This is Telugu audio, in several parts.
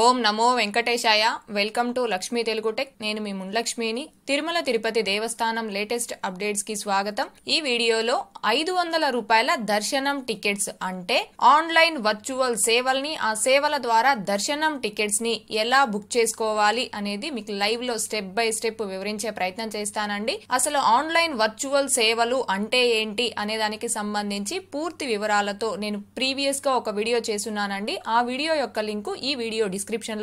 ఓం నమో వెంకటేశాయ welcome to Lakshmi Telugu tech నేను మీ మున్లక్ష్మిని తిరుమల తిరుపతి దేవస్థానం లేటెస్ట్ అప్డేట్స్ కి స్వాగతం ఈ వీడియోలో ఐదు వందల రూపాయల దర్శనం టికెట్స్ అంటే ఆన్లైన్ వర్చువల్ సేవల్ని ఆ సేవల ద్వారా దర్శనం టికెట్స్ ని ఎలా బుక్ చేసుకోవాలి అనేది మీకు లైవ్ లో స్టెప్ బై స్టెప్ వివరించే ప్రయత్నం చేస్తానండి అసలు ఆన్లైన్ వర్చువల్ సేవలు అంటే ఏంటి అనే దానికి సంబంధించి పూర్తి వివరాలతో నేను ప్రీవియస్ గా ఒక వీడియో చేస్తున్నానండి ఆ వీడియో యొక్క లింకు ఈ వీడియో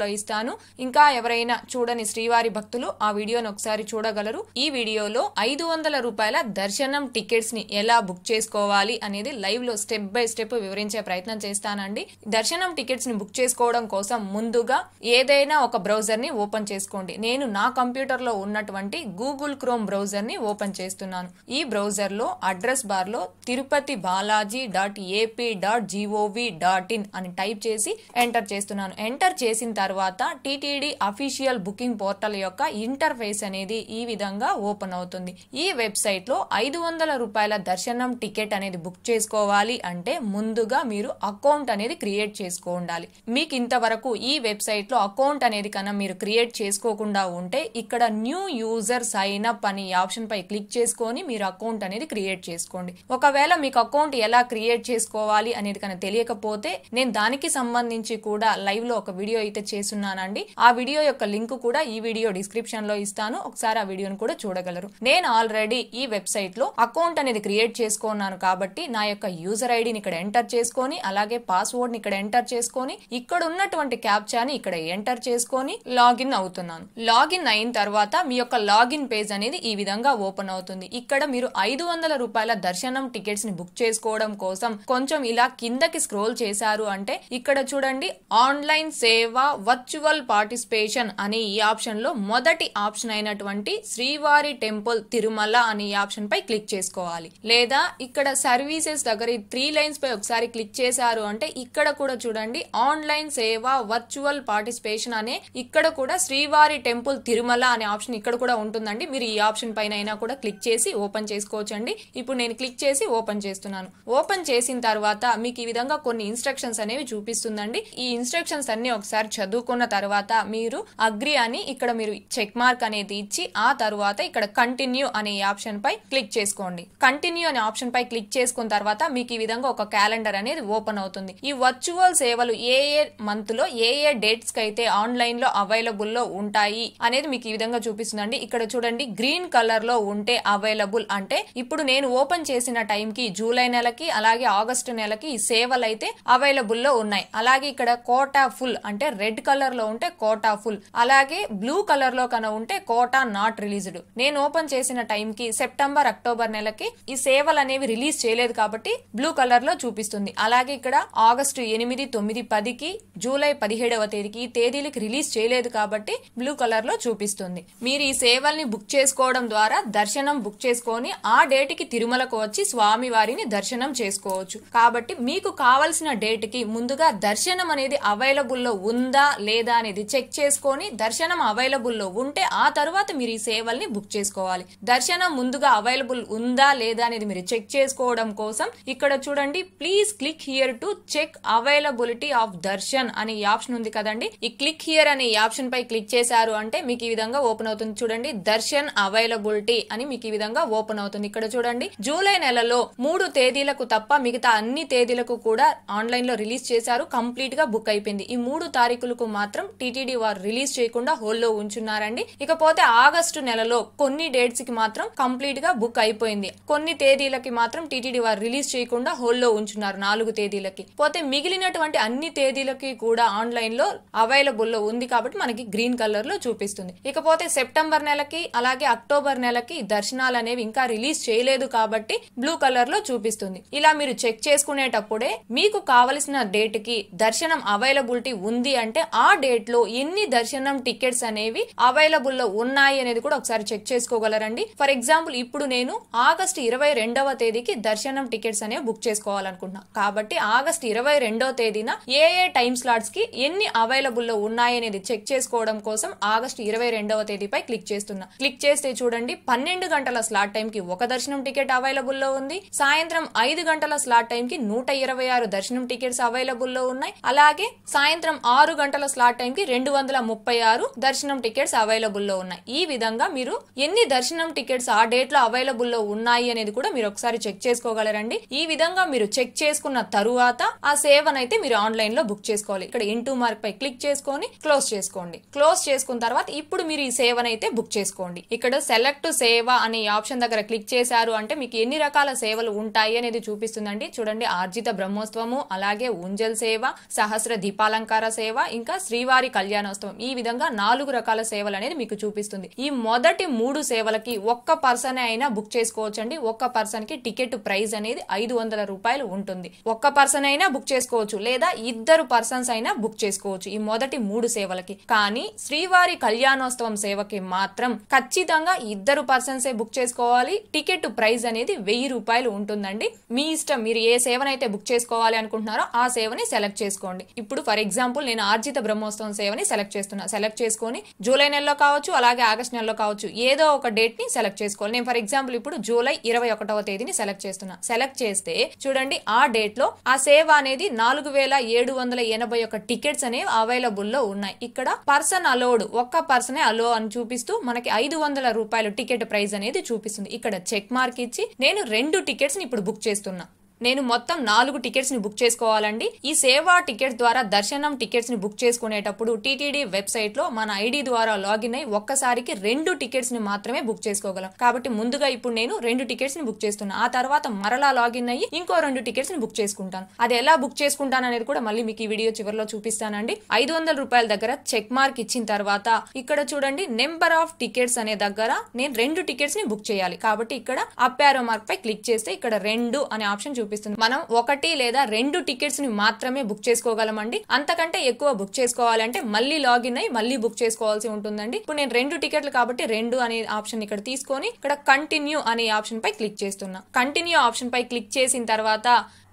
లో ఇస్తాను ఇంకా ఎవరైనా చూడని శ్రీవారి భక్తులు ఆ వీడియోను ఒకసారి చూడగలరు ఈ వీడియోలో ఐదు వందల రూపాయల దర్శనం టికెట్స్ ని ఎలా బుక్ చేసుకోవాలి అనేది లైవ్ లో స్టెప్ బై స్టెప్ వివరించే ప్రయత్నం చేస్తానండి దర్శనం టికెట్స్ ని బుక్ చేసుకోవడం కోసం ముందుగా ఏదైనా ఒక బ్రౌజర్ ని ఓపెన్ చేసుకోండి నేను నా కంప్యూటర్ లో ఉన్నటువంటి గూగుల్ క్రోమ్ బ్రౌజర్ ని ఓపెన్ చేస్తున్నాను ఈ బ్రౌజర్ లో అడ్రస్ బార్ లో Tirupati Balaji dot AP dot GOV dot in అని టైప్ చేసి ఎంటర్ చేస్తున్నాను ఎంటర్ చేసి చేసిన తర్వాత టీటీడీ అఫీషియల్ బుకింగ్ పోర్టల్ యొక్క ఇంటర్ఫేస్ అనేది ఈ విధంగా ఓపెన్ అవుతుంది ఈ వెబ్సైట్లో ఐదు వందల రూపాయల దర్శనం టికెట్ అనేది బుక్ చేసుకోవాలి అంటే ముందుగా మీరు అకౌంట్ అనేది క్రియేట్ చేసుకో ఉండాలి మీకు ఇంతవరకు ఈ వెబ్సైట్లో అకౌంట్ అనేది కన్నా మీరు క్రియేట్ చేసుకోకుండా ఉంటే ఇక్కడ న్యూ యూజర్ సైన్ అప్ అనే ఆప్షన్ పై క్లిక్ చేసుకొని మీరు అకౌంట్ అనేది క్రియేట్ చేసుకోండి ఒకవేళ మీకు అకౌంట్ ఎలా క్రియేట్ చేసుకోవాలి అనేది కన్నా తెలియకపోతే నేను దానికి సంబంధించి కూడా లైవ్ లో ఒక వీడియో వీడియో అయితే చేస్తున్నానండి ఆ వీడియో యొక్క లింక్ కూడా ఈ వీడియో డిస్క్రిప్షన్ లో ఇస్తాను ఒకసారి ఆ వీడియోను కూడా చూడగలరు నేను ఆల్రెడీ ఈ వెబ్సైట్ లో అకౌంట్ అనేది క్రియేట్ చేసుకున్నాను కాబట్టి నా యొక్క యూజర్ ఐడిని ఇక్కడ ఎంటర్ చేసుకొని అలాగే పాస్వర్డ్ ని ఇక్కడ ఎంటర్ చేసుకొని ఇక్కడ ఉన్నటువంటి క్యాప్చాని ఇక్కడ ఎంటర్ చేసుకొని లాగిన్ అవుతున్నాను లాగిన్ అయిన తర్వాత మీ యొక్క లాగిన్ పేజ్ అనేది ఈ విధంగా ఓపెన్ అవుతుంది ఇక్కడ మీరు ఐదు వందల రూపాయల దర్శనం టికెట్స్ ని బుక్ చేసుకోవడం కోసం కొంచెం ఇలా కిందకి స్క్రోల్ చేశారు అంటే ఇక్కడ చూడండి ఆన్లైన్ సేవ సేవ వర్చువల్ పార్టిసిపేషన్ అనే ఈ ఆప్షన్లో మొదటి ఆప్షన్ అయినటువంటి శ్రీవారి టెంపుల్ తిరుమల అనే ఈ ఆప్షన్ పై క్లిక్ చేసుకోవాలి లేదా ఇక్కడ సర్వీసెస్ దగ్గర ఈ త్రీ లైన్స్ పై ఒకసారి క్లిక్ చేశారు అంటే ఇక్కడ కూడా చూడండి ఆన్లైన్ సేవ వర్చువల్ పార్టిసిపేషన్ అనే ఇక్కడ కూడా శ్రీవారి టెంపుల్ తిరుమల అనే ఆప్షన్ ఇక్కడ కూడా ఉంటుందండి మీరు ఈ ఆప్షన్ పైన అయినా కూడా క్లిక్ చేసి ఓపెన్ చేసుకోవచ్చు అండి ఇప్పుడు నేను క్లిక్ చేసి ఓపెన్ చేస్తున్నాను ఓపెన్ చేసిన తర్వాత మీకు ఈ విధంగా కొన్ని ఇన్స్ట్రక్షన్స్ అనేవి చూపిస్తుందండి ఈ ఇన్స్ట్రక్షన్స్ అన్ని ఒకసారి ఒకసారి చదువుకున్న తర్వాత మీరు అగ్రి అని ఇక్కడ మీరు చెక్ మార్క్ అనేది ఇచ్చి ఆ తర్వాత ఇక్కడ కంటిన్యూ అనే ఆప్షన్ పై క్లిక్ చేసుకోండి కంటిన్యూ అనే ఆప్షన్ పై క్లిక్ చేసుకున్న తర్వాత మీకు ఈ విధంగా ఒక క్యాలెండర్ అనేది ఓపెన్ అవుతుంది ఈ వర్చువల్ సేవలు ఏ ఏ మంత్ లో ఏ ఏ డేట్స్ అయితే ఆన్లైన్ లో అవైలబుల్ లో ఉంటాయి అనేది మీకు ఈ విధంగా చూపిస్తుందండి ఇక్కడ చూడండి గ్రీన్ కలర్ లో ఉంటే అవైలబుల్ అంటే ఇప్పుడు నేను ఓపెన్ చేసిన టైం కి జూలై నెలకి అలాగే ఆగస్టు నెలకి సేవలు అయితే అవైలబుల్ లో ఉన్నాయి అలాగే ఇక్కడ కోటా ఫుల్ అంటే రెడ్ కలర్ లో ఉంటే కోటా ఫుల్ అలాగే బ్లూ కలర్ లో కన ఉంటే కోటా నాట్ రిలీజ్డ్ నేను ఓపెన్ చేసిన టైం కి సెప్టెంబర్ అక్టోబర్ నెలకి ఈ సేవలు అనేవి రిలీజ్ చేయలేదు కాబట్టి బ్లూ కలర్ లో చూపిస్తుంది అలాగే ఇక్కడ ఆగస్టు ఎనిమిది తొమ్మిది పదికి జూలై పదిహేడవ తేదీకి ఈ తేదీలకి రిలీజ్ చేయలేదు కాబట్టి బ్లూ కలర్ లో చూపిస్తుంది మీరు ఈ సేవల్ని బుక్ చేసుకోవడం ద్వారా దర్శనం బుక్ చేసుకొని ఆ డేట్ కి తిరుమలకు వచ్చి స్వామి వారిని దర్శనం చేసుకోవచ్చు కాబట్టి మీకు కావలసిన డేట్ కి ముందుగా దర్శనం అనేది అవైలబుల్లో ఉంది ఉందా లేదా అనేది చెక్ చేసుకొని దర్శనం అవైలబుల్లో ఉంటే ఆ తర్వాత మీరు ఈ సేవల్ని బుక్ చేసుకోవాలి దర్శనం ముందుగా అవైలబుల్ ఉందా లేదా అనేది మీరు చెక్ చేసుకోవడం కోసం ఇక్కడ చూడండి please click here to check availability of darshan అనే ఆప్షన్ ఉంది కదండి ఈ క్లిక్ హియర్ అనే ఆప్షన్ పై క్లిక్ చేశారు అంటే మీకు ఈ విధంగా ఓపెన్ అవుతుంది చూడండి దర్శన్ అవైలబిలిటీ అని మీకు ఈ విధంగా ఓపెన్ అవుతుంది ఇక్కడ చూడండి జూలై నెలలో మూడు తేదీలకు తప్ప మిగతా అన్ని తేదీలకు కూడా ఆన్లైన్ లో రిలీజ్ చేశారు కంప్లీట్ గా బుక్ అయిపోయింది ఈ మూడు తారీఖులకు మాత్రం టీటీడీ వారు రిలీజ్ చేయకుండా హోల్లో ఉంచున్నారండి ఇకపోతే ఆగస్టు నెలలో కొన్ని డేట్స్ కి మాత్రం కంప్లీట్ గా బుక్ అయిపోయింది కొన్ని తేదీలకి మాత్రం టీటీడీ వారు రిలీజ్ చేయకుండా హోల్లో ఉంచున్నారు నాలుగు తేదీలకి పోతే మిగిలినటువంటి అన్ని తేదీలకి కూడా ఆన్లైన్ లో అవైలబుల్ లో ఉంది కాబట్టి మనకి గ్రీన్ కలర్ లో చూపిస్తుంది ఇకపోతే సెప్టెంబర్ నెలకి అలాగే అక్టోబర్ నెలకి దర్శనాలు అనేవి ఇంకా రిలీజ్ చేయలేదు కాబట్టి బ్లూ కలర్ లో చూపిస్తుంది ఇలా మీరు చెక్ చేసుకునేటప్పుడే మీకు కావలసిన డేట్ కి దర్శనం అవైలబిలిటీ ఉంది ఉంది అంటే ఆ డేట్ లో ఎన్ని దర్శనం టికెట్స్ అనేవి అవైలబుల్ లో ఉన్నాయి అనేది కూడా ఒకసారి చెక్ చేసుకోగలరండి ఫర్ ఎగ్జాంపుల్ ఇప్పుడు నేను ఆగస్ట్ ఇరవై రెండవ తేదీకి దర్శనం టికెట్స్ అనేవి బుక్ చేసుకోవాలనుకుంటున్నా కాబట్టి ఆగస్ట్ ఇరవై రెండవ తేదీన ఏ ఏ టైం స్లాట్స్ కి ఎన్ని అవైలబుల్ లో ఉన్నాయనేది చెక్ చేసుకోవడం కోసం ఆగస్ట్ ఇరవై రెండవ తేదీపై క్లిక్ చేస్తున్నా క్లిక్ చేస్తే చూడండి పన్నెండు గంటల స్లాట్ టైం కి ఒక దర్శనం టికెట్ అవైలబుల్ లో ఉంది సాయంత్రం ఐదు గంటల స్లాట్ టైం కి నూట ఇరవై ఆరు దర్శనం టికెట్స్ అవైలబుల్ లో ఉన్నాయి అలాగే సాయంత్రం ఆరు ఆరు గంటల స్లాట్ టైంకి రెండు వందల ముప్పై ఆరు దర్శనం టికెట్స్ అవైలబుల్లో ఉన్నాయి ఈ విధంగా మీరు ఎన్ని దర్శనం టికెట్స్ ఆ డేట్లో అవైలబుల్లో ఉన్నాయి అనేది కూడా మీరు ఒకసారి చెక్ చేసుకోగలరండి ఈ విధంగా మీరు చెక్ చేసుకున్న తరువాత ఆ సేవనైతే మీరు ఆన్లైన్ లో బుక్ చేసుకోవాలి ఇక్కడ ఇంటూ మార్క్ పై క్లిక్ చేసుకొని క్లోజ్ చేసుకోండి క్లోజ్ చేసుకున్న తర్వాత ఇప్పుడు మీరు ఈ సేవనైతే బుక్ చేసుకోండి ఇక్కడ సెలెక్ట్ సేవ అనే ఆప్షన్ దగ్గర క్లిక్ చేశారు అంటే మీకు ఎన్ని రకాల సేవలు ఉంటాయి అనేది చూపిస్తుందండి చూడండి ఆర్జిత బ్రహ్మోత్సవము అలాగే ఉంజల్ సేవ సహస్ర దీపాలంకార సేవ సేవ ఇంకా శ్రీవారి కళ్యాణోత్సవం ఈ విధంగా నాలుగు రకాల సేవలు అనేది మీకు చూపిస్తుంది ఈ మొదటి మూడు సేవలకి ఒక్క పర్సన్ అయినా బుక్ చేసుకోవచ్చు అండి ఒక్క పర్సన్ కి టికెట్ ప్రైస్ అనేది ఐదు వందల రూపాయలు ఉంటుంది ఒక్క పర్సన్ అయినా బుక్ చేసుకోవచ్చు లేదా ఇద్దరు పర్సన్స్ అయినా బుక్ చేసుకోవచ్చు ఈ మొదటి మూడు సేవలకి కానీ శ్రీవారి కళ్యాణోత్సవం సేవకి మాత్రం ఖచ్చితంగా ఇద్దరు పర్సన్స్ ఏ బుక్ చేసుకోవాలి టికెట్ ప్రైస్ అనేది వెయ్యి రూపాయలు ఉంటుందండి మీ ఇష్టం మీరు ఏ సేవనైతే బుక్ చేసుకోవాలి అనుకుంటున్నారో ఆ సేవని సెలెక్ట్ చేసుకోండి ఇప్పుడు ఫర్ ఎగ్జాంపుల్ నేను నేను ఆర్జిత బ్రహ్మోత్సవం సేవని సెలెక్ట్ చేస్తున్నా సెలెక్ట్ చేసుకొని జూలై నెలలో కావచ్చు అలాగే ఆగస్ట్ నెలలో కావచ్చు ఏదో ఒక డేట్ ని సెలెక్ట్ చేసుకోవాలి నేను ఫర్ ఎగ్జాంపుల్ ఇప్పుడు జూలై ఇరవై ఒకటవ తేదీని సెలెక్ట్ చేస్తున్నా సెలెక్ట్ చేస్తే చూడండి ఆ డేట్ లో ఆ సేవ అనేది నాలుగు వేల ఏడు వందల ఎనభై ఒక టికెట్స్ అనేవి అవైలబుల్ లో ఉన్నాయి ఇక్కడ పర్సన్ అలోడ్ ఒక్క పర్సనే అలో అని చూపిస్తూ మనకి ఐదు వందల రూపాయలు టికెట్ ప్రైస్ అనేది చూపిస్తుంది ఇక్కడ చెక్ మార్క్ ఇచ్చి నేను రెండు టికెట్స్ ఇప్పుడు బుక్ చేస్తున్నా నేను మొత్తం నాలుగు టికెట్స్ ని బుక్ చేసుకోవాలండి ఈ సేవా టికెట్ ద్వారా దర్శనం టికెట్స్ ని బుక్ చేసుకునేటప్పుడు టీటీడీ వెబ్సైట్ లో మన ఐడి ద్వారా లాగిన్ అయి ఒక్కసారికి రెండు టికెట్స్ ని మాత్రమే బుక్ చేసుకోగలం కాబట్టి ముందుగా ఇప్పుడు నేను రెండు టికెట్స్ ని బుక్ చేస్తున్నా ఆ తర్వాత మరలా లాగిన్ అయ్యి ఇంకో రెండు టికెట్స్ ని బుక్ చేసుకుంటాను అది ఎలా బుక్ చేసుకుంటాను అనేది కూడా మళ్ళీ మీకు ఈ వీడియో చివరిలో చూపిస్తానండి ఐదు వందల రూపాయల దగ్గర చెక్ మార్క్ ఇచ్చిన తర్వాత ఇక్కడ చూడండి నెంబర్ ఆఫ్ టికెట్స్ అనే దగ్గర నేను రెండు టికెట్స్ ని బుక్ చేయాలి కాబట్టి ఇక్కడ అప్ యారో మార్క్ పై క్లిక్ చేస్తే ఇక్కడ రెండు అనే ఆప్షన్ చూపి చూపిస్తుంది మనం ఒకటి లేదా రెండు టికెట్స్ ని మాత్రమే బుక్ చేసుకోగలమండి అంతకంటే ఎక్కువ బుక్ చేసుకోవాలంటే మళ్ళీ లాగిన్ అయ్యి మళ్ళీ బుక్ చేసుకోవాల్సి ఉంటుందండి ఇప్పుడు నేను రెండు టికెట్లు కాబట్టి రెండు అనే ఆప్షన్ ఇక్కడ తీసుకొని ఇక్కడ కంటిన్యూ అనే ఆప్షన్ పై క్లిక్ చేస్తున్నా కంటిన్యూ ఆప్షన్ పై క్లిక్ చేసిన తర్వాత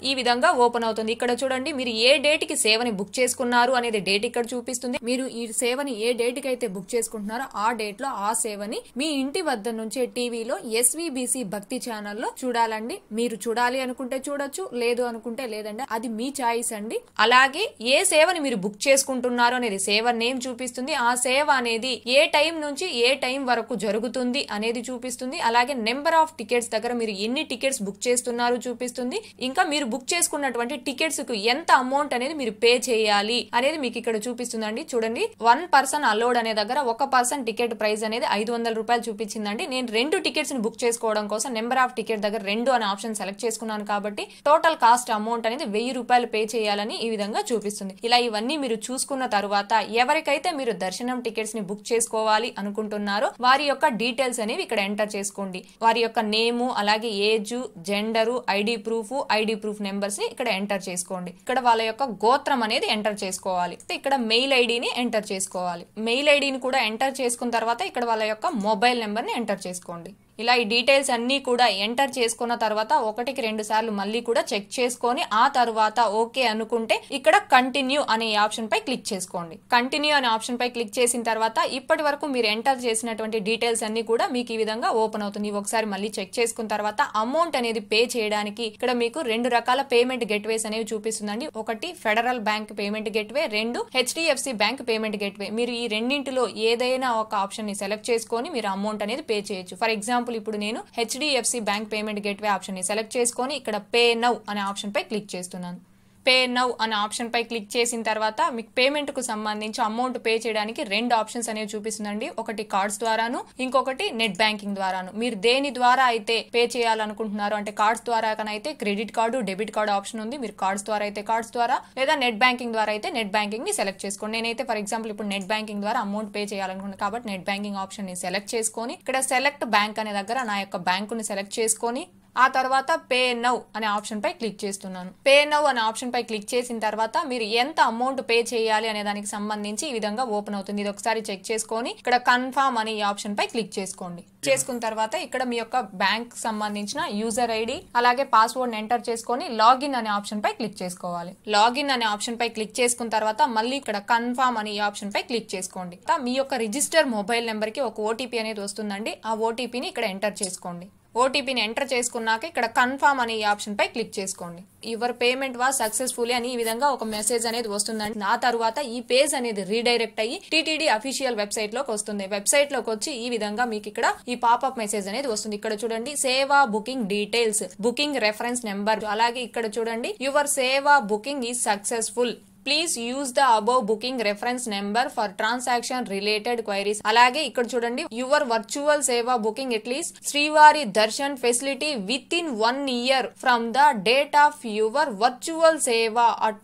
ఈ విధంగా ఓపెన్ అవుతుంది ఇక్కడ చూడండి మీరు ఏ డేట్ కి సేవని బుక్ చేసుకున్నారు అనేది డేట్ ఇక్కడ చూపిస్తుంది మీరు ఈ సేవని ఏ డేట్కి అయితే బుక్ చేసుకుంటున్నారో ఆ డేట్లో ఆ సేవని మీ ఇంటి వద్ద నుంచే టీవీలో ఎస్వీబీసీ భక్తి ఛానల్ లో చూడాలండి మీరు చూడాలి అనుకుంటే చూడొచ్చు లేదు అనుకుంటే లేదండి అది మీ చాయిస్ అండి అలాగే ఏ సేవని మీరు బుక్ చేసుకుంటున్నారు అనేది సేవ నేమ్ చూపిస్తుంది ఆ సేవ అనేది ఏ టైం నుంచి ఏ టైం వరకు జరుగుతుంది అనేది చూపిస్తుంది అలాగే నెంబర్ ఆఫ్ టికెట్స్ దగ్గర మీరు ఎన్ని టికెట్స్ బుక్ చేస్తున్నారు చూపిస్తుంది ఇంకా మీరు మీరు బుక్ చేసుకున్నటువంటి టికెట్స్ కు ఎంత అమౌంట్ అనేది మీరు పే చేయాలి అనేది మీకు ఇక్కడ చూపిస్తుందండి చూడండి వన్ పర్సన్ అలోడ్ అనే దగ్గర ఒక పర్సన్ టికెట్ ప్రైస్ అనేది ఐదు వందల రూపాయలు చూపించిందండి నేను రెండు టికెట్స్ ని బుక్ చేసుకోవడం కోసం నెంబర్ ఆఫ్ టికెట్ దగ్గర రెండు అనే ఆప్షన్ సెలెక్ట్ చేసుకున్నాను కాబట్టి టోటల్ కాస్ట్ అమౌంట్ అనేది వెయ్యి రూపాయలు పే చేయాలని ఈ విధంగా చూపిస్తుంది ఇలా ఇవన్నీ మీరు చూసుకున్న తర్వాత ఎవరికైతే మీరు దర్శనం టికెట్స్ ని బుక్ చేసుకోవాలి అనుకుంటున్నారో వారి యొక్క డీటెయిల్స్ అనేవి ఇక్కడ ఎంటర్ చేసుకోండి వారి యొక్క నేము అలాగే age gender ID proof ID proof proof numbers ని ఇక్కడ ఎంటర్ చేసుకోండి ఇక్కడ వాళ్ళ యొక్క గోత్రం అనేది ఎంటర్ చేసుకోవాలి ఇక్కడ మెయిల్ ఐడిని ఎంటర్ చేసుకోవాలి మెయిల్ ఐడిని కూడా ఎంటర్ చేసుకున్న తర్వాత ఇక్కడ వాళ్ళ యొక్క మొబైల్ నెంబర్ని ఎంటర్ చేసుకోండి ఇలా ఈ డీటెయిల్స్ అన్నీ కూడా ఎంటర్ చేసుకున్న తర్వాత ఒకటికి రెండు సార్లు మళ్ళీ కూడా చెక్ చేసుకొని ఆ తర్వాత ఓకే అనుకుంటే ఇక్కడ కంటిన్యూ అనే ఆప్షన్ పై క్లిక్ చేసుకోండి కంటిన్యూ అనే ఆప్షన్ పై క్లిక్ చేసిన తర్వాత ఇప్పటి వరకు మీరు ఎంటర్ చేసినటువంటి డీటెయిల్స్ అన్ని కూడా మీకు ఈ విధంగా ఓపెన్ అవుతుంది ఒకసారి మళ్ళీ చెక్ చేసుకున్న తర్వాత అమౌంట్ అనేది పే చేయడానికి ఇక్కడ మీకు రెండు రకాల పేమెంట్ గెట్వేస్ అనేవి చూపిస్తుందండి ఒకటి ఫెడరల్ బ్యాంక్ పేమెంట్ వే రెండు హెచ్డిఎఫ్సి బ్యాంక్ పేమెంట్ వే మీరు ఈ రెండింటిలో ఏదైనా ఒక ఆప్షన్ ని సెలెక్ట్ చేసుకొని మీరు అమౌంట్ అనేది పే చేయొచ్చు ఫర్ ఎగ్జాంపుల్ ఎగ్జాంపుల్ ఇప్పుడు నేను హెచ్డిఎఫ్సి బ్యాంక్ పేమెంట్ గేట్వే ని సెలెక్ట్ చేసుకొని ఇక్కడ పే నౌ అనే ఆప్షన్ పై క్లిక్ చేస్తున్నాను పే నౌ అనే ఆప్షన్ పై క్లిక్ చేసిన తర్వాత మీకు పేమెంట్ కు సంబంధించి అమౌంట్ పే చేయడానికి రెండు ఆప్షన్స్ అనేవి చూపిస్తుందండి ఒకటి కార్డ్స్ ద్వారాను ఇంకొకటి నెట్ బ్యాంకింగ్ ద్వారాను మీరు దేని ద్వారా అయితే పే చేయాలనుకుంటున్నారో అంటే కార్డ్స్ ద్వారా కనైతే credit card debit card option ఉంది మీరు కార్డ్స్ ద్వారా అయితే కార్డ్స్ ద్వారా లేదా నెట్ బ్యాంకింగ్ ద్వారా అయితే నెట్ బ్యాంకింగ్ ని సెలెక్ట్ చేసుకోండి నేనైతే ఫర్ ఎగ్జాంపుల్ ఇప్పుడు నెట్ బ్యాంకింగ్ ద్వారా అమౌంట్ పే చేయాలనుకుంటున్నాను కాబట్టి నెట్ బ్యాంకింగ్ ఆప్షన్ ని సెలెక్ట్ చేసుకొని ఇక్కడ సెలెక్ట్ బ్యాంక్ అనే దగ్గర నా యొక్క బ్యాంకుని సెలెక్ట్ చేసుకొని ఆ తర్వాత పే నౌ అనే ఆప్షన్పై క్లిక్ చేస్తున్నాను పే నౌ అనే ఆప్షన్పై క్లిక్ చేసిన తర్వాత మీరు ఎంత అమౌంట్ పే చేయాలి అనే దానికి సంబంధించి ఈ విధంగా ఓపెన్ అవుతుంది ఇది ఒకసారి చెక్ చేసుకొని ఇక్కడ కన్ఫామ్ అనే ఆప్షన్ పై క్లిక్ చేసుకోండి చేసుకున్న తర్వాత ఇక్కడ మీ యొక్క బ్యాంక్ సంబంధించిన యూజర్ ఐడి అలాగే పాస్వర్డ్ ఎంటర్ చేసుకొని లాగిన్ అనే ఆప్షన్ పై క్లిక్ చేసుకోవాలి లాగిన్ అనే ఆప్షన్ పై క్లిక్ చేసుకున్న తర్వాత మళ్ళీ ఇక్కడ కన్ఫామ్ అనే ఆప్షన్ పై క్లిక్ చేసుకోండి మీ యొక్క రిజిస్టర్ మొబైల్ నెంబర్ కి ఒక ఓటీపీ అనేది వస్తుందండి ఆ ఓటీపీని ఇక్కడ ఎంటర్ చేసుకోండి ఓటీపీని ఎంటర్ చేసుకున్నాక ఇక్కడ కన్ఫామ్ అనే ఆప్షన్ పై క్లిక్ చేసుకోండి యువర్ పేమెంట్ వా సక్సెస్ఫుల్ అని ఈ విధంగా ఒక మెసేజ్ అనేది వస్తుందండి నా తర్వాత ఈ పేజ్ అనేది రీడైరెక్ట్ అయ్యి టీటీడీ అఫీషియల్ వెబ్సైట్ లోకి వస్తుంది వెబ్సైట్ లోకి వచ్చి ఈ విధంగా మీకు ఇక్కడ ఈ పాపప్ మెసేజ్ అనేది వస్తుంది ఇక్కడ చూడండి సేవా booking details booking reference number అలాగే ఇక్కడ చూడండి your seva booking is successful please use the above booking reference number for transaction related queries అలాగే ఇక్కడ చూడండి your virtual seva booking at least Srivari darshan facility within one year from the date of your virtual seva at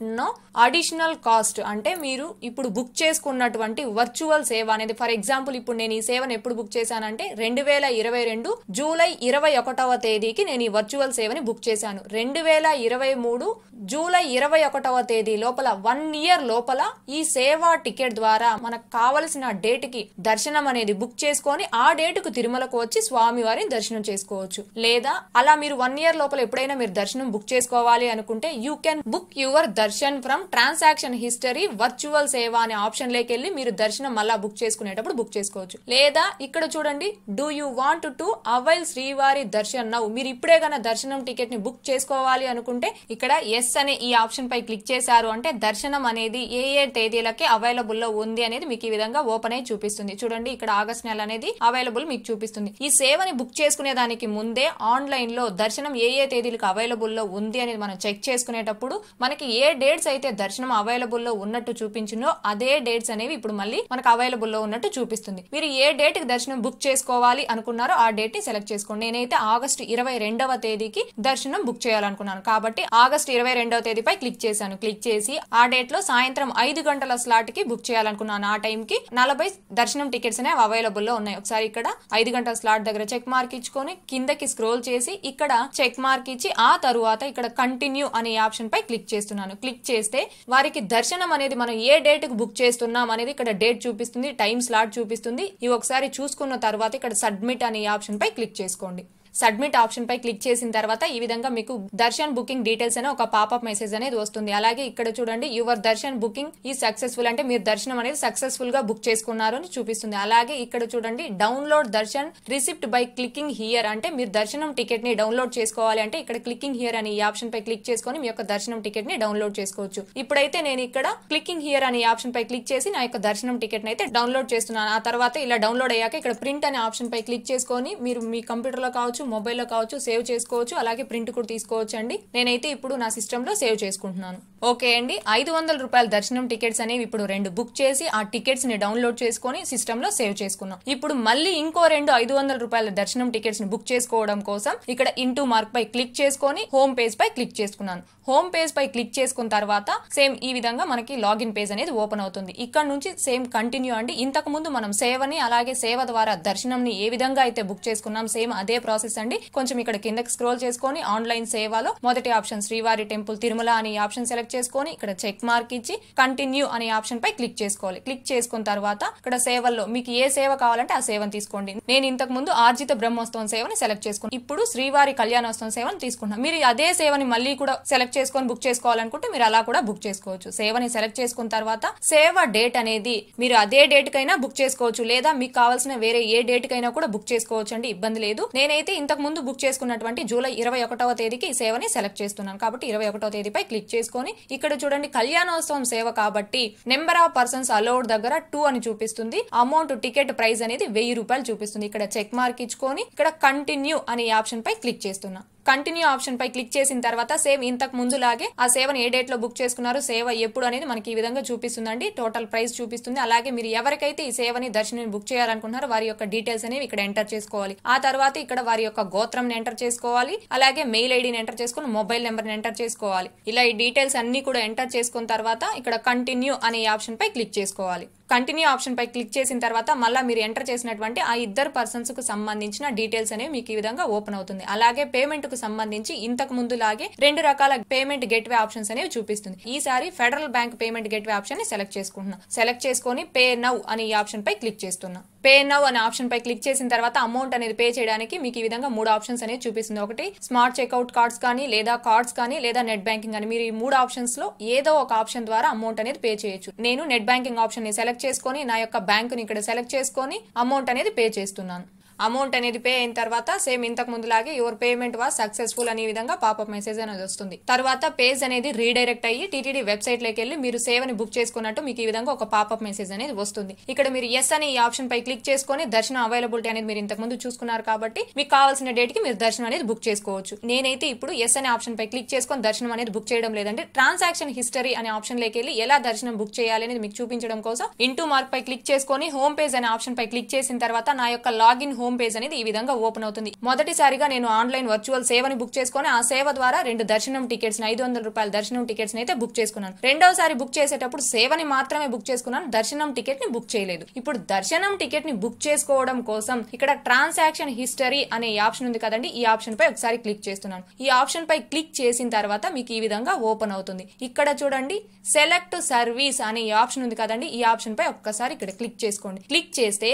additional cost అంటే మీరు ఇప్పుడు బుక్ చేసుకున్నటువంటి వర్చువల్ సేవ అనేది ఫర్ ఎగ్జాంపుల్ ఇప్పుడు నేను ఈ సేవను ఎప్పుడు బుక్ చేశానంటే రెండు వేల ఇరవై రెండు జూలై ఇరవై ఒకటవ తేదీకి నేను ఈ వర్చువల్ సేవని బుక్ చేశాను రెండు వేల ఇరవై మూడు జూలై ఇరవై ఒకటవ తేదీ లోపల వన్ ఇయర్ లోపల ఈ సేవా టికెట్ ద్వారా మనకు కావలసిన డేట్ కి దర్శనం అనేది బుక్ చేసుకొని ఆ డేట్ కు తిరుమలకు వచ్చి స్వామివారిని దర్శనం చేసుకోవచ్చు లేదా అలా మీరు వన్ ఇయర్ లోపల ఎప్పుడైనా మీరు దర్శనం బుక్ చేసుకోవాలి అనుకుంటే you can book your darshan from transaction history virtual seva అనే ఆప్షన్ లేకి మీరు దర్శనం మళ్ళా బుక్ చేసుకునేటప్పుడు బుక్ చేసుకోవచ్చు లేదా ఇక్కడ చూడండి do you want to avail Srivari darshan నవ్వు మీరు ఇప్పుడే గన దర్శనం టికెట్ ని బుక్ చేసుకోవాలి అనుకుంటే ఇక్కడ ఎస్ అనే ఈ ఆప్షన్ పై క్లిక్ చేశారు అంటే దర్శనం దర్శనం అనేది ఏ ఏ తేదీలకి అవైలబుల్ లో ఉంది అనేది మీకు ఈ విధంగా ఓపెన్ అయి చూపిస్తుంది చూడండి ఇక్కడ ఆగస్ట్ నెల అనేది అవైలబుల్ మీకు చూపిస్తుంది ఈ సేవని బుక్ చేసుకునే దానికి ముందే ఆన్లైన్ లో దర్శనం ఏ ఏ తేదీలకు అవైలబుల్ లో ఉంది అనేది మనం చెక్ చేసుకునేటప్పుడు మనకి ఏ డేట్స్ అయితే దర్శనం అవైలబుల్ లో ఉన్నట్టు చూపించిందో అదే డేట్స్ అనేవి ఇప్పుడు మళ్ళీ మనకు అవైలబుల్ లో ఉన్నట్టు చూపిస్తుంది మీరు ఏ డేట్ కి దర్శనం బుక్ చేసుకోవాలి అనుకున్నారో ఆ డేట్ ని సెలెక్ట్ చేసుకోండి నేనైతే ఆగస్ట్ ఇరవై రెండవ తేదీకి దర్శనం బుక్ చేయాలనుకున్నాను కాబట్టి ఆగస్ట్ ఇరవై రెండవ తేదీపై క్లిక్ చేశాను క్లిక్ చేసి ఆ డేట్ లో సాయంత్రం ఐదు గంటల స్లాట్ కి బుక్ చేయాలనుకున్నాను ఆ టైం కి నలభై దర్శనం టికెట్స్ అనేవి అవైలబుల్ లో ఉన్నాయి ఒకసారి ఇక్కడ ఐదు గంటల స్లాట్ దగ్గర చెక్ మార్క్ ఇచ్చుకొని కిందకి స్క్రోల్ చేసి ఇక్కడ చెక్ మార్క్ ఇచ్చి ఆ తరువాత ఇక్కడ కంటిన్యూ అనే ఆప్షన్ పై క్లిక్ చేస్తున్నాను క్లిక్ చేస్తే వారికి దర్శనం అనేది మనం ఏ డేట్ కు బుక్ చేస్తున్నాం అనేది ఇక్కడ డేట్ చూపిస్తుంది టైం స్లాట్ చూపిస్తుంది ఇవి ఒకసారి చూసుకున్న తర్వాత ఇక్కడ సబ్మిట్ అనే ఆప్షన్ పై క్లిక్ చేసుకోండి సబ్మిట్ ఆప్షన్ పై క్లిక్ చేసిన తర్వాత ఈ విధంగా మీకు దర్శన్ బుకింగ్ డీటెయిల్స్ అనే ఒక పాపప్ మెసేజ్ అనేది వస్తుంది అలాగే ఇక్కడ చూడండి your darshan booking is successful అంటే మీరు దర్శనం అనేది సక్సెస్ఫుల్ గా బుక్ చేసుకున్నారు అని చూపిస్తుంది అలాగే ఇక్కడ చూడండి download darshan receipt by clicking here అంటే మీరు దర్శనం టికెట్ ని డౌన్లోడ్ చేసుకోవాలి అంటే ఇక్కడ క్లికింగ్ హియర్ అని ఈ ఆప్షన్ పై క్లిక్ చేసుకొని మీ యొక్క దర్శనం టికెట్ ని డౌన్లోడ్ చేసుకోవచ్చు ఇప్పుడైతే నేను ఇక్కడ క్లికింగ్ హియర్ అని ఆప్షన్ పై క్లిక్ చేసి నా యొక్క దర్శనం టికెట్ అయితే డౌన్లోడ్ చేస్తున్నాను ఆ తర్వాత ఇలా డౌన్లోడ్ అయ్యాక ఇక్కడ ప్రింట్ అనే ఆప్షన్ పై క్లిక్ చేసుకొని మీరు మీ కంప్యూటర్ లో కావచ్చు కావచ్చు మొబైల్లో కావచ్చు సేవ్ చేసుకోవచ్చు అలాగే ప్రింట్ కూడా తీసుకోవచ్చు అండి నేనైతే ఇప్పుడు నా సిస్టంలో సేవ్ చేసుకుంటున్నాను ఓకే అండి ఐదు వందల రూపాయల దర్శనం టికెట్స్ అనేవి ఇప్పుడు రెండు బుక్ చేసి ఆ టికెట్స్ ని డౌన్లోడ్ చేసుకుని సిస్టమ్ లో సేవ్ చేసుకున్నాం ఇప్పుడు మళ్ళీ ఇంకో రెండు ఐదు వందల రూపాయల దర్శనం టికెట్స్ ని బుక్ చేసుకోవడం కోసం ఇక్కడ ఇంటూ మార్క్ పై క్లిక్ చేసుకొని హోమ్ పేజ్ పై క్లిక్ చేసుకున్నాను హోమ్ పేజ్ పై క్లిక్ చేసుకున్న తర్వాత సేమ్ ఈ విధంగా మనకి లాగిన్ పేజ్ అనేది ఓపెన్ అవుతుంది ఇక్కడ నుంచి సేమ్ కంటిన్యూ అండి ఇంతకు ముందు మనం సేవని అలాగే సేవ ద్వారా దర్శనంని ఏ విధంగా అయితే బుక్ చేసుకున్నాం సేమ్ అదే ప్రాసెస్ అండి కొంచెం ఇక్కడ కిందకి స్క్రోల్ చేసుకొని ఆన్లైన్ సేవలో మొదటి ఆప్షన్ శ్రీవారి టెంపుల్ తిరుమల అని ఆప్షన్ సెలెక్ట్ చేసుకొని ఇక్కడ చెక్ మార్క్ ఇచ్చి కంటిన్యూ అనే ఆప్షన్ పై క్లిక్ చేసుకోవాలి క్లిక్ చేసుకున్న తర్వాత ఇక్కడ సేవల్లో మీకు ఏ సేవ కావాలంటే ఆ సేవను తీసుకోండి నేను ఇంతకు ముందు ఆర్జిత బ్రహ్మోత్సవం సేవని సెలెక్ట్ చేసుకున్నాను ఇప్పుడు శ్రీవారి కళ్యాణోత్సవం సేవను తీసుకుంటున్నాను మీరు అదే సేవని మళ్ళీ కూడా సెలెక్ట్ చేసుకొని బుక్ చేసుకోవాలనుకుంటే మీరు అలా కూడా బుక్ చేసుకోవచ్చు సేవని సెలెక్ట్ చేసుకున్న తర్వాత సేవ డేట్ అనేది మీరు అదే డేట్ కైనా బుక్ చేసుకోవచ్చు లేదా మీకు కావాల్సిన వేరే ఏ డేట్ కైనా కూడా బుక్ చేసుకోవచ్చు అండి ఇబ్బంది లేదు నేనైతే ఇంతకు ముందు బుక్ చేసుకున్నటువంటి జూలై ఇరవై ఒకటవ తేదీకి సేవని సెలెక్ట్ చేస్తున్నాను కాబట్టి ఇరవై ఒకటవ తేదీపై క్లిక్ చేసుకొని ఇక్కడ చూడండి కళ్యాణోత్సవం సేవ కాబట్టి నెంబర్ ఆఫ్ పర్సన్స్ అలౌడ్ దగ్గర టూ అని చూపిస్తుంది అమౌంట్ టికెట్ ప్రైస్ అనేది వెయ్యి రూపాయలు చూపిస్తుంది ఇక్కడ చెక్ మార్క్ ఇచ్చుకొని ఇక్కడ కంటిన్యూ అనే ఆప్షన్ పై క్లిక్ చేస్తున్నా కంటిన్యూ ఆప్షన్ పై క్లిక్ చేసిన తర్వాత సేవ్ ఇంతకు ముందు లాగే ఆ సేవను ఏ డేట్ లో బుక్ చేసుకున్నారు సేవ ఎప్పుడు అనేది మనకి ఈ విధంగా చూపిస్తుందండి టోటల్ ప్రైస్ చూపిస్తుంది అలాగే మీరు ఎవరికైతే ఈ సేవని దర్శనం బుక్ చేయాలనుకుంటున్నారో వారి యొక్క డీటెయిల్స్ అనేవి ఇక్కడ ఎంటర్ చేసుకోవాలి ఆ తర్వాత ఇక్కడ వారి యొక్క గోత్రం ఎంటర్ చేసుకోవాలి అలాగే మెయిల్ ఐడిని ఎంటర్ చేసుకుని మొబైల్ నెంబర్ ఎంటర్ చేసుకోవాలి ఇలా ఈ డీటెయిల్స్ అన్ని కూడా ఎంటర్ చేసుకున్న తర్వాత ఇక్కడ కంటిన్యూ అనే ఆప్షన్ పై క్లిక్ చేసుకోవాలి కంటిన్యూ ఆప్షన్పై క్లిక్ చేసిన తర్వాత మళ్ళీ మీరు ఎంటర్ చేసినటువంటి ఆ ఇద్దరు కు సంబంధించిన డీటెయిల్స్ అనేవి మీకు ఈ విధంగా ఓపెన్ అవుతుంది అలాగే పేమెంట్కు సంబంధించి ఇంతకు ముందు లాగే రెండు రకాల పేమెంట్ వే ఆప్షన్స్ అనేవి చూపిస్తుంది ఈసారి Federal bank payment way option ని సెలెక్ట్ చేసుకుంటున్నా సెలెక్ట్ చేసుకుని పే నౌ అనే ఈ ఆప్షన్ పై క్లిక్ చేస్తున్నా పే నవ్ అనే ఆప్షన్ పై క్లిక్ చేసిన తర్వాత అమౌంట్ అనేది పే చేయడానికి మీకు ఈ విధంగా మూడు ఆప్షన్స్ అనేది చూపిస్తుంది ఒకటి స్మార్ట్ చెక్అౌట్ కార్డ్స్ కానీ లేదా కార్డ్స్ కానీ లేదా నెట్ బ్యాంకింగ్ అని మీరు ఈ మూడు ఆప్షన్స్ లో ఏదో ఒక ఆప్షన్ ద్వారా అమౌంట్ అనేది పే చేయొచ్చు నేను నెట్ బ్యాంకింగ్ ఆప్షన్ ని సెలెక్ట్ చేసుకొని నా యొక్క బ్యాంక్ ని ఇక్కడ సెలెక్ట్ చేసుకొని అమౌంట్ అనేది పే చేస్తున్నాను అమౌంట్ అనేది పే అయిన తర్వాత సేమ్ ఇంతకు ముందులాగే యువర్ పేమెంట్ వాజ్ సక్సెస్ఫుల్ అనే విధంగా పాపప్ మెసేజ్ అనేది వస్తుంది తర్వాత పేజ్ అనేది రీడైరెక్ట్ అయ్యి టీటీడీ లోకి వెళ్ళి మీరు సేవని బుక్ చేసుకున్నట్టు మీకు ఈ విధంగా ఒక పాపప్ మెసేజ్ అనేది వస్తుంది ఇక్కడ మీరు ఎస్ అనే ఈ ఆప్షన్ పై క్లిక్ చేసుకుని దర్శనం అవైలబిలిటీ అనేది మీరు ఇంతకు ముందు చూసుకున్నారు కాబట్టి మీకు కావాల్సిన డేట్ కి మీరు దర్శనం అనేది బుక్ చేసుకోవచ్చు నేనైతే ఇప్పుడు ఎస్ అనే ఆప్షన్ పై క్లిక్ చేసుకొని దర్శనం అనేది బుక్ చేయడం లేదంటే ట్రాన్సాక్షన్ హిస్టరీ అనే ఆప్షన్ లోకి వెళ్ళి ఎలా దర్శనం బుక్ చేయాలి అనేది మీకు చూపించడం కోసం ఇంటూ మార్క్ పై క్లిక్ చేసుకొని హోమ్ పేజ్ అనే ఆప్షన్ పై క్లిక్ చేసిన తర్వాత నా యొక్క లాగిన్ హోమ్ పేజ్ అనేది ఈ విధంగా ఓపెన్ అవుతుంది మొదటిసారిగా నేను ఆన్లైన్ వర్చువల్ సేవని బుక్ చేసుకుని ఆ సేవ ద్వారా రెండు దర్శనం టికెట్స్ ఐదు వందల రూపాయల దర్శనం టికెట్స్ అయితే బుక్ చేసుకున్నాను రెండోసారి బుక్ చేసేటప్పుడు సేవని మాత్రమే బుక్ చేసుకున్నాను దర్శనం టికెట్ ని బుక్ చేయలేదు ఇప్పుడు దర్శనం టికెట్ ని బుక్ చేసుకోవడం కోసం ఇక్కడ ట్రాన్సాక్షన్ హిస్టరీ అనే ఆప్షన్ ఉంది కదండి ఈ ఆప్షన్ పై ఒకసారి క్లిక్ చేస్తున్నాను ఈ ఆప్షన్ పై క్లిక్ చేసిన తర్వాత మీకు ఈ విధంగా ఓపెన్ అవుతుంది ఇక్కడ చూడండి సెలెక్ట్ సర్వీస్ అనే ఆప్షన్ ఉంది కదండి ఈ ఆప్షన్ పై ఒక్కసారి ఇక్కడ క్లిక్ చేసుకోండి క్లిక్ చేస్తే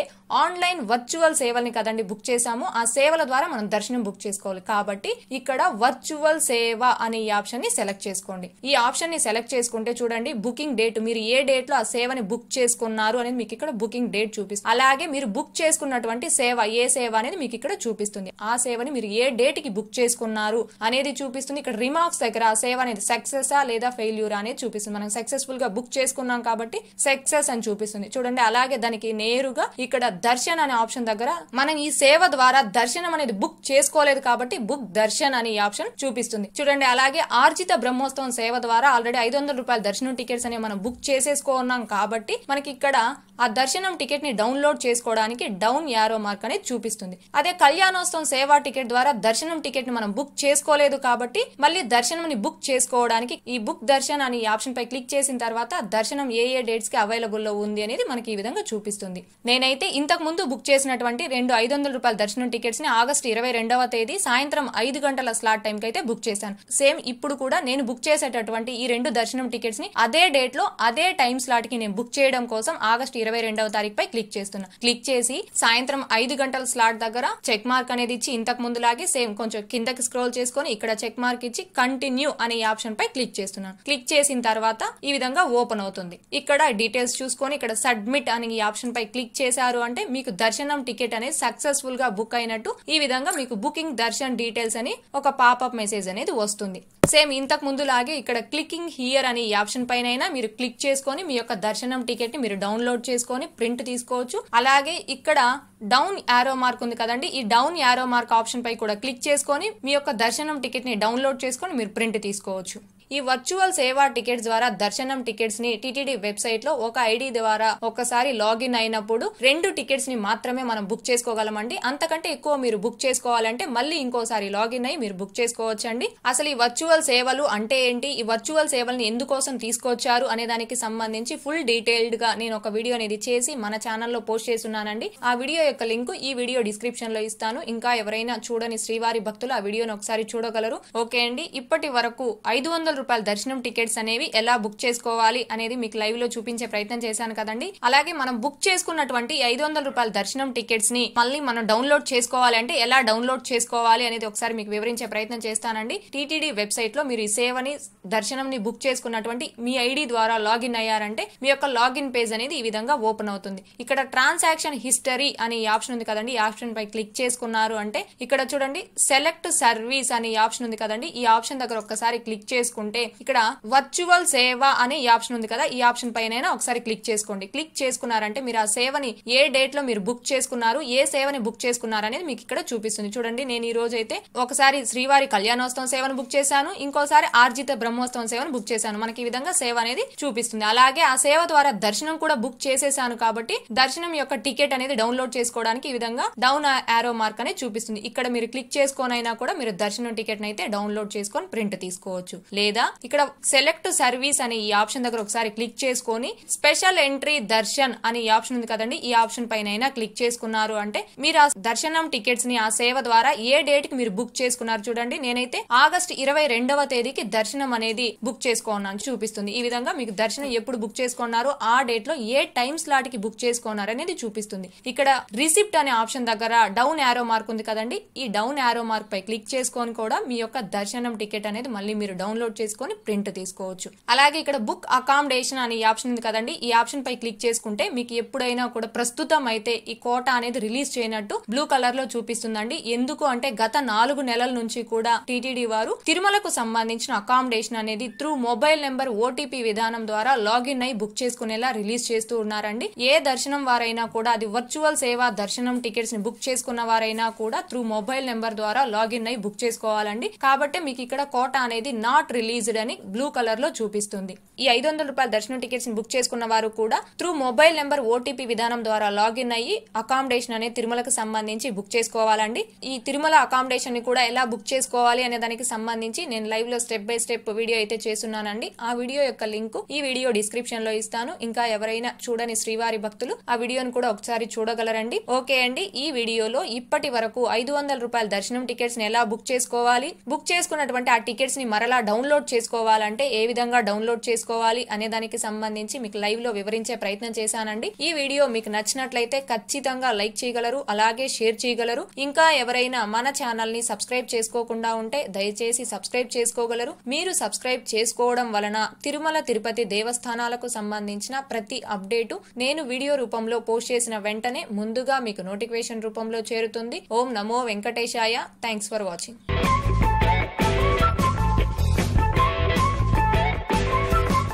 ఆన్లైన్ వర్చువల్ సేవల్ని కదండి బుక్ చేసాము ఆ సేవల ద్వారా మనం దర్శనం బుక్ చేసుకోవాలి కాబట్టి ఇక్కడ వర్చువల్ సేవ అనే ఈ ఆప్షన్ ని సెలెక్ట్ చేసుకోండి ఈ ఆప్షన్ ని సెలెక్ట్ చేసుకుంటే చూడండి బుకింగ్ డేట్ మీరు ఏ డేట్ లో ఆ సేవని బుక్ చేసుకున్నారు అనేది మీకు ఇక్కడ బుకింగ్ డేట్ చూపిస్తుంది అలాగే మీరు బుక్ చేసుకున్నటువంటి సేవ ఏ సేవ అనేది మీకు ఇక్కడ చూపిస్తుంది ఆ సేవని మీరు ఏ డేట్ కి బుక్ చేసుకున్నారు అనేది చూపిస్తుంది ఇక్కడ రిమార్క్స్ దగ్గర ఆ సేవ అనేది ఆ లేదా ఫెయిల్యూర్ అనేది చూపిస్తుంది మనం సక్సెస్ఫుల్ గా బుక్ చేసుకున్నాం కాబట్టి సక్సెస్ అని చూపిస్తుంది చూడండి అలాగే దానికి నేరుగా ఇక్కడ దర్శన్ అనే ఆప్షన్ దగ్గర మన మనం ఈ సేవ ద్వారా దర్శనం అనేది బుక్ చేసుకోలేదు కాబట్టి బుక్ దర్శన్ అనే ఆప్షన్ చూపిస్తుంది చూడండి అలాగే ఆర్జిత బ్రహ్మోత్సవం సేవ ద్వారా ఆల్రెడీ ఐదు వందల రూపాయల దర్శనం టికెట్స్ అనేవి మనం బుక్ చేసేసుకున్నాం కాబట్టి మనకి ఇక్కడ ఆ దర్శనం టికెట్ ని డౌన్లోడ్ చేసుకోవడానికి డౌన్ యారో మార్క్ అనేది చూపిస్తుంది అదే కళ్యాణోత్సవం సేవా టికెట్ ద్వారా దర్శనం టికెట్ ని మనం బుక్ చేసుకోలేదు కాబట్టి మళ్ళీ దర్శనం ని బుక్ చేసుకోవడానికి ఈ బుక్ దర్శన్ అనే ఆప్షన్ పై క్లిక్ చేసిన తర్వాత దర్శనం ఏ ఏ డేట్స్ కి అవైలబుల్ లో ఉంది అనేది మనకి ఈ విధంగా చూపిస్తుంది నేనైతే ఇంతకు ముందు బుక్ చేసినటువంటి రెండు ఐదు వందల రూపాయల దర్శనం టికెట్స్ ని ఆగస్టు ఇరవై రెండవ తేదీ సాయంత్రం ఐదు గంటల స్లాట్ టైంకి అయితే బుక్ చేశాను సేమ్ ఇప్పుడు కూడా నేను బుక్ చేసేటటువంటి ఈ రెండు దర్శనం టికెట్స్ ని అదే డేట్ లో అదే టైం స్లాట్ కి నేను బుక్ చేయడం కోసం ఆగస్టు ఇరవై రెండవ తారీఖు పై క్లిక్ చేస్తున్నా క్లిక్ చేసి సాయంత్రం ఐదు గంటల స్లాట్ దగ్గర చెక్ మార్క్ అనేది ఇచ్చి ఇంతకు ముందు లాగే సేమ్ కొంచెం కిందకి స్క్రోల్ చేసుకుని ఇక్కడ చెక్ మార్క్ ఇచ్చి కంటిన్యూ అనే ఆప్షన్ పై క్లిక్ చేస్తున్నాను క్లిక్ చేసిన తర్వాత ఈ విధంగా ఓపెన్ అవుతుంది ఇక్కడ డీటెయిల్స్ చూసుకొని ఇక్కడ సబ్మిట్ అనే ఈ ఆప్షన్ పై క్లిక్ చేశారు అంటే మీకు దర్శనం టికెట్ అనేది సక్సెస్ఫుల్ గా బుక్ అయినట్టు ఈ విధంగా మీకు బుకింగ్ దర్శన్ డీటెయిల్స్ అని ఒక పాపప్ మెసేజ్ అనేది వస్తుంది సేమ్ ఇంతకు ముందు లాగే ఇక్కడ క్లికింగ్ హియర్ అనే ఆప్షన్ పైన మీరు క్లిక్ చేసుకొని మీ యొక్క దర్శనం టికెట్ ని మీరు డౌన్లోడ్ చేసుకొని ప్రింట్ తీసుకోవచ్చు అలాగే ఇక్కడ డౌన్ యారో మార్క్ ఉంది కదండి ఈ డౌన్ యారో మార్క్ ఆప్షన్ పై కూడా క్లిక్ చేసుకొని మీ యొక్క దర్శనం టికెట్ ని డౌన్లోడ్ చేసుకొని మీరు ప్రింట్ తీసుకోవచ్చు ఈ వర్చువల్ సేవా టికెట్స్ ద్వారా దర్శనం టికెట్స్ ని టీటీడీ వెబ్సైట్ లో ఒక ఐడి ద్వారా ఒకసారి లాగిన్ అయినప్పుడు రెండు టికెట్స్ ని మాత్రమే మనం బుక్ చేసుకోగలమండి అంతకంటే ఎక్కువ మీరు బుక్ చేసుకోవాలంటే మళ్ళీ ఇంకోసారి లాగిన్ అయ్యి మీరు బుక్ చేసుకోవచ్చండి అసలు ఈ వర్చువల్ సేవలు అంటే ఏంటి ఈ వర్చువల్ సేవల్ని ఎందుకోసం తీసుకొచ్చారు అనే దానికి సంబంధించి ఫుల్ డీటెయిల్డ్ గా నేను ఒక వీడియో అనేది చేసి మన లో పోస్ట్ చేస్తున్నానండి ఆ వీడియో యొక్క లింక్ ఈ వీడియో డిస్క్రిప్షన్ లో ఇస్తాను ఇంకా ఎవరైనా చూడని శ్రీవారి భక్తులు ఆ వీడియోని ఒకసారి చూడగలరు ఓకే అండి ఇప్పటి వరకు ఐదు వందల రూపాయల దర్శనం టికెట్స్ అనేవి ఎలా బుక్ చేసుకోవాలి అనేది మీకు లైవ్ లో చూపించే ప్రయత్నం చేశాను కదండి అలాగే మనం బుక్ చేసుకున్నటువంటి ఐదు వందల రూపాయల దర్శనం టికెట్స్ ని మళ్ళీ మనం డౌన్లోడ్ చేసుకోవాలి అంటే ఎలా డౌన్లోడ్ చేసుకోవాలి అనేది ఒకసారి మీకు వివరించే ప్రయత్నం చేస్తానండి టీటీడీ వెబ్సైట్ లో మీరు ఈ సేవని దర్శనం ని బుక్ చేసుకున్నటువంటి మీ ఐడి ద్వారా లాగిన్ అయ్యారంటే మీ యొక్క లాగిన్ పేజ్ అనేది ఈ విధంగా ఓపెన్ అవుతుంది ఇక్కడ ట్రాన్సాక్షన్ హిస్టరీ అనే ఆప్షన్ ఉంది కదండి ఈ ఆప్షన్ పై క్లిక్ చేసుకున్నారు అంటే ఇక్కడ చూడండి సెలెక్ట్ సర్వీస్ అనే ఆప్షన్ ఉంది కదండి ఈ ఆప్షన్ దగ్గర ఒక్కసారి క్లిక్ చేసుకుంటే చేసుకుంటే ఇక్కడ వర్చువల్ సేవ అనే ఈ ఆప్షన్ ఉంది కదా ఈ ఆప్షన్ పైన ఒకసారి క్లిక్ చేసుకోండి క్లిక్ చేసుకున్నారంటే మీరు ఆ సేవని ఏ డేట్ లో మీరు బుక్ చేసుకున్నారు ఏ సేవని బుక్ చేసుకున్నారు అనేది మీకు ఇక్కడ చూపిస్తుంది చూడండి నేను ఈ రోజు అయితే ఒకసారి శ్రీవారి కళ్యాణోత్సవం సేవను బుక్ చేశాను ఇంకోసారి ఆర్జిత బ్రహ్మోత్సవం సేవను బుక్ చేశాను మనకి ఈ విధంగా సేవ అనేది చూపిస్తుంది అలాగే ఆ సేవ ద్వారా దర్శనం కూడా బుక్ చేసేసాను కాబట్టి దర్శనం యొక్క టికెట్ అనేది డౌన్లోడ్ చేసుకోవడానికి ఈ విధంగా డౌన్ యారో మార్క్ అనేది చూపిస్తుంది ఇక్కడ మీరు క్లిక్ చేసుకోనైనా కూడా మీరు దర్శనం టికెట్ అయితే డౌన్లోడ్ చేసుకొని ప్రింట్ తీసుకోవచ్చు లేదా లేదా ఇక్కడ సెలెక్ట్ సర్వీస్ అనే ఈ ఆప్షన్ దగ్గర ఒకసారి క్లిక్ చేసుకొని స్పెషల్ ఎంట్రీ దర్శన్ అనే ఈ ఆప్షన్ ఉంది కదండి ఈ ఆప్షన్ పైన అయినా క్లిక్ చేసుకున్నారు అంటే మీరు ఆ దర్శనం టికెట్స్ ని ఆ సేవ ద్వారా ఏ డేట్ కి మీరు బుక్ చేసుకున్నారు చూడండి నేనైతే ఆగస్ట్ ఇరవై రెండవ తేదీకి దర్శనం అనేది బుక్ చేసుకోనని చూపిస్తుంది ఈ విధంగా మీకు దర్శనం ఎప్పుడు బుక్ చేసుకున్నారు ఆ డేట్ లో ఏ టైం స్లాట్ కి బుక్ చేసుకున్నారు అనేది చూపిస్తుంది ఇక్కడ రిసిప్ట్ అనే ఆప్షన్ దగ్గర డౌన్ యారో మార్క్ ఉంది కదండి ఈ డౌన్ యారో మార్క్ పై క్లిక్ చేసుకొని కూడా మీ యొక్క దర్శనం టికెట్ అనేది మళ్ళీ మీరు డౌన్లోడ్ చేసి చేసుకొని ప్రింట్ తీసుకోవచ్చు అలాగే ఇక్కడ బుక్ అకామిడేషన్ అనే ఆప్షన్ ఉంది కదండి ఈ ఆప్షన్ పై క్లిక్ చేసుకుంటే మీకు ఎప్పుడైనా కూడా ప్రస్తుతం అయితే ఈ కోట అనేది రిలీజ్ చేయనట్టు బ్లూ కలర్ లో చూపిస్తుందండి ఎందుకు అంటే గత నాలుగు నెలల నుంచి కూడా టీటీడీ వారు తిరుమలకు సంబంధించిన అకామిడేషన్ అనేది త్రూ మొబైల్ నెంబర్ ఓటీపీ విధానం ద్వారా లాగిన్ అయి బుక్ చేసుకునేలా రిలీజ్ చేస్తూ ఉన్నారండి ఏ దర్శనం వారైనా కూడా అది వర్చువల్ సేవా దర్శనం టికెట్స్ ని బుక్ చేసుకున్న వారైనా కూడా త్రూ మొబైల్ నెంబర్ ద్వారా లాగిన్ అయి బుక్ చేసుకోవాలండి కాబట్టి మీకు ఇక్కడ కోట అనేది నాట్ రిలీజ్ ఫీజుడ్ అని బ్లూ కలర్ లో చూపిస్తుంది ఈ ఐదు వందల రూపాయల దర్శనం టికెట్స్ బుక్ చేసుకున్న వారు కూడా త్రూ మొబైల్ నెంబర్ ఓటీపీ విధానం ద్వారా లాగిన్ అయ్యి అకామిడేషన్ అనే తిరుమలకు సంబంధించి బుక్ చేసుకోవాలండి ఈ తిరుమల అకామిడేషన్ ని కూడా ఎలా బుక్ చేసుకోవాలి అనే దానికి సంబంధించి నేను లైవ్ లో స్టెప్ బై స్టెప్ వీడియో అయితే చేస్తున్నానండి ఆ వీడియో యొక్క లింక్ ఈ వీడియో డిస్క్రిప్షన్ లో ఇస్తాను ఇంకా ఎవరైనా చూడని శ్రీవారి భక్తులు ఆ వీడియోను కూడా ఒకసారి చూడగలరండి ఓకే అండి ఈ వీడియోలో ఇప్పటి వరకు ఐదు వందల రూపాయల దర్శనం టికెట్స్ ని ఎలా బుక్ చేసుకోవాలి బుక్ చేసుకున్నటువంటి ఆ టికెట్స్ ని మరలా డౌన్లోడ్ చేసుకోవాలంటే ఏ విధంగా డౌన్లోడ్ చేసుకోవాలి అనే దానికి సంబంధించి మీకు లైవ్ లో వివరించే ప్రయత్నం చేశానండి ఈ వీడియో మీకు నచ్చినట్లయితే ఖచ్చితంగా లైక్ చేయగలరు అలాగే షేర్ చేయగలరు ఇంకా ఎవరైనా మన ఛానల్ ని సబ్స్క్రైబ్ చేసుకోకుండా ఉంటే దయచేసి సబ్స్క్రైబ్ చేసుకోగలరు మీరు సబ్స్క్రైబ్ చేసుకోవడం వలన తిరుమల తిరుపతి దేవస్థానాలకు సంబంధించిన ప్రతి అప్డేటు నేను వీడియో రూపంలో పోస్ట్ చేసిన వెంటనే ముందుగా మీకు నోటిఫికేషన్ రూపంలో చేరుతుంది ఓం నమో వెంకటేశాయ థ్యాంక్స్ ఫర్ వాచింగ్